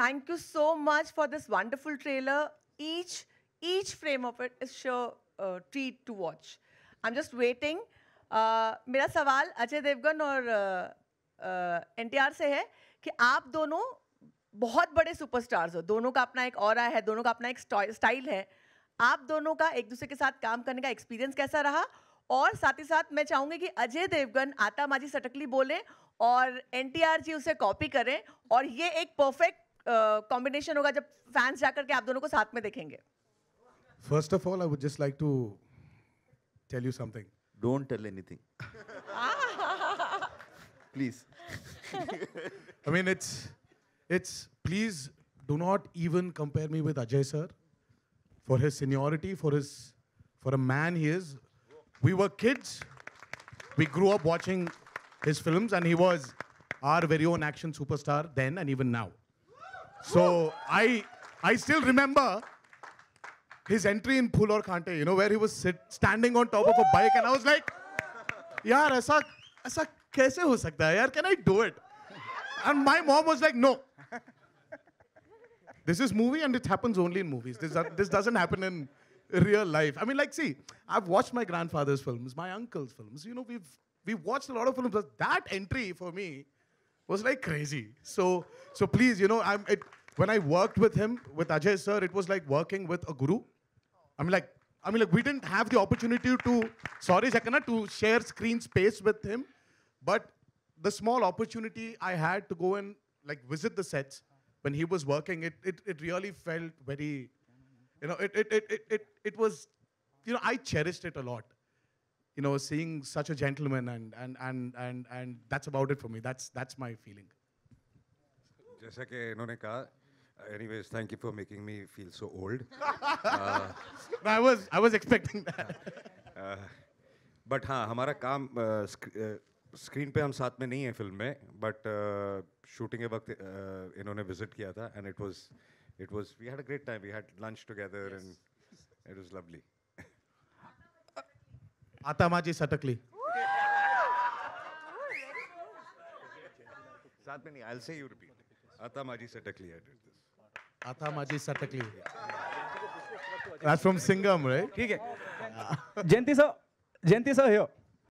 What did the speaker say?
Thank you so much for this wonderful trailer. Each, each frame of it is sure uh, treat to watch. I'm just waiting. mera sawal ajay devgan aur ntr se hai ki aap dono कि आप दोनों बहुत बड़े superstars हो दोनों का अपना एक और है दोनों का अपना एक स्टाइल है आप दोनों का एक दूसरे के साथ काम करने का एक्सपीरियंस कैसा रहा और साथ ही साथ मैं चाहूंगी कि अजय देवगन आता माझी सटकली बोले और एनटीआर जी उसे कॉपी करें और ये एक परफेक्ट कॉम्बिनेशन होगा जब फैंस जाकर के आप दोनों को साथ में देखेंगे first of all I would just like to tell you something don't tell anything please I mean it's it's please do not even compare me with Ajay sir for his seniority for his for a man he is we were kids we grow up watching his film and he was our very own action superstar then and even now So I, I still remember his entry in Pulor or Khante, you know, where he was sit, standing on top of a bike and I was like, yaar, aisa, aisa kaise ho sakta hai, yaar, can I do it? And my mom was like, no. This is movie and it happens only in movies. This, this doesn't happen in real life. I mean, like, see, I've watched my grandfather's films, my uncle's films. You know, we've we've watched a lot of films. But that entry for me was like crazy. So so please, you know, I'm it, when I worked with him, with Ajay sir, it was like working with a guru. i mean, like, I mean, like we didn't have the opportunity to, sorry, Sakana, to share screen space with him, but the small opportunity I had to go and like visit the sets when he was working, it it, it really felt very, you know, it, it it it it it was, you know, I cherished it a lot. You know, seeing such a gentleman and and and and and that's about it for me. That's that's my feeling. जैसा कि इन्होंने कहा anyways thank you for making me feel so old I was I was expecting that but हां हमारा काम screen uh, uh, पे हम साथ में नहीं है फिल्म में बट शूटिंग uh, के वक्त इन्होंने विजिट किया था and it was it was we had a great time we had lunch together and it was lovely आता माजी सटकली साथ में नहीं I will say you repeat आता माझी सटकली आता माझी सटकली फ्रॉम सिंगामुळे ठीक आहे जयंती सर जयंती सर हे हो.